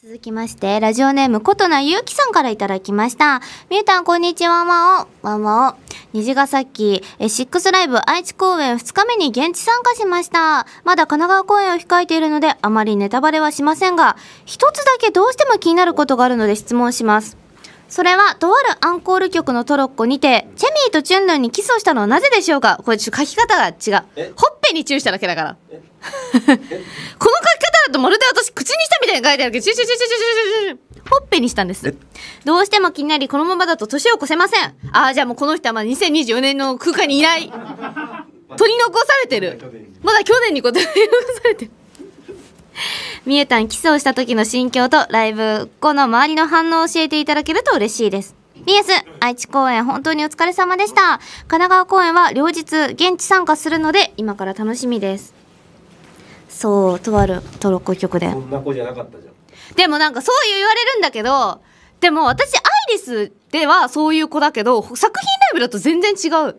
続きまして、ラジオネーム、ことなゆうきさんからいただきました。みゆたん、こんにちは、まお。わんわお。虹ヶき、え、シックスライブ愛知公演2日目に現地参加しました。まだ神奈川公演を控えているので、あまりネタバレはしませんが、一つだけどうしても気になることがあるので質問します。それは、とあるアンコール曲のトロッコにて、チェミーとチュンヌンにキスをしたのはなぜでしょうかこれちょっと書き方が違う。ほっぺにチューしただけだから。この書き方とまるで私口にしたみたいに書いてあるけど、シュシュシュシュシュシュほっぺにしたんです。どうしても気になり、このままだと年を越せません。ああ、じゃあもうこの人はまあ2024年の空間にいない。取り残されてる。まだ去年に取り残されてる。みえたん、キスをした時の心境とライブ後の周りの反応を教えていただけると嬉しいです。BS 愛知公演本当にお疲れ様でした。神奈川公演は両日現地参加するので今から楽しみです。そうとあるトロッコ曲でそんな子じゃなかったじゃんでもなんかそう言われるんだけどでも私アイリスではそういう子だけど作品ライブだと全然違う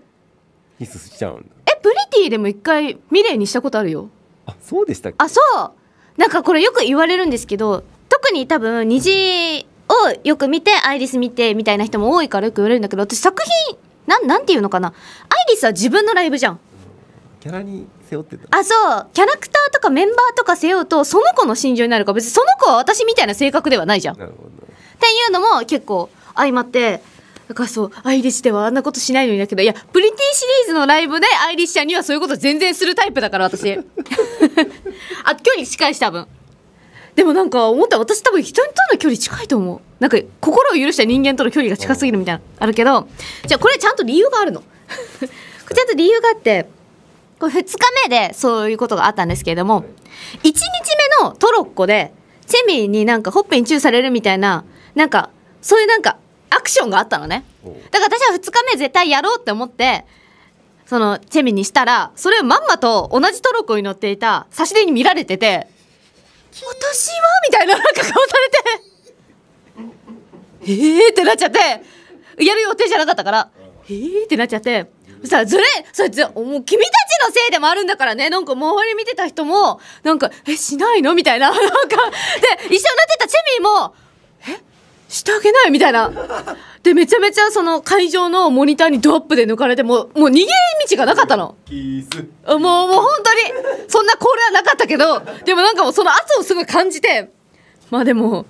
ミスしちゃうんだえプリティでも一回ミレイにしたことあるよあそうでしたっけあそうなんかこれよく言われるんですけど特に多分虹をよく見てアイリス見てみたいな人も多いからよく言われるんだけど私作品なんなんていうのかなアイリスは自分のライブじゃんキャラに背負ってたあそうキャラクターとかメンバーとか背負うとその子の心情になるから別にその子は私みたいな性格ではないじゃん。っていうのも結構相まってだからそうアイリッシュではあんなことしないのにだけどいやプリティシリーズのライブでアイリッシュちゃんにはそういうこと全然するタイプだから私 あ距離近いし多分でもなんか思った私多分人との距離近いと思うなんか心を許した人間との距離が近すぎるみたいなあるけどじゃあこれちゃんと理由があるの ちゃんと理由があってこれ2日目でそういうことがあったんですけれども、1日目のトロッコで、チェミーになんかほっぺにチューされるみたいな、なんか、そういうなんか、アクションがあったのね。だから私は2日目絶対やろうって思って、その、チェミーにしたら、それをまんまと同じトロッコに乗っていた差し出に見られてて、私はみたいななんか顔されて、えーってなっちゃって、やる予定じゃなかったから、えーってなっちゃって、さずれそいつ、もう君たちのせいでもあるんだからねなんか周り見てた人もなんか「えしないの?」みたいな なんかで一緒になってたチェミーも「えしてあげない?」みたいな。でめちゃめちゃその会場のモニターにドアップで抜かれてもうもう逃げ道がなかったのもうもう本当にそんなコールはなかったけどでもなんかもうその圧をすごい感じてまあでも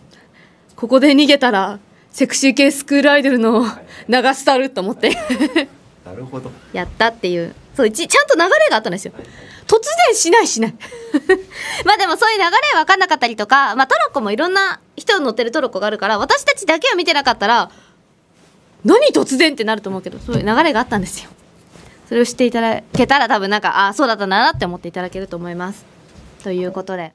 ここで逃げたらセクシー系スクールアイドルの流し去ると思ってなるほどやったっていうそうちちゃんと流れがあったんですよ、突然しないしない まあでもそういう流れわかんなかったりとか、まあ、トロッコもいろんな人の乗ってるトロッコがあるから私たちだけを見てなかったら何突然ってなると思うけどそういう流れがあったんですよそれをしていただけたら多分なんかああそうだったんだなって思っていただけると思いますということで。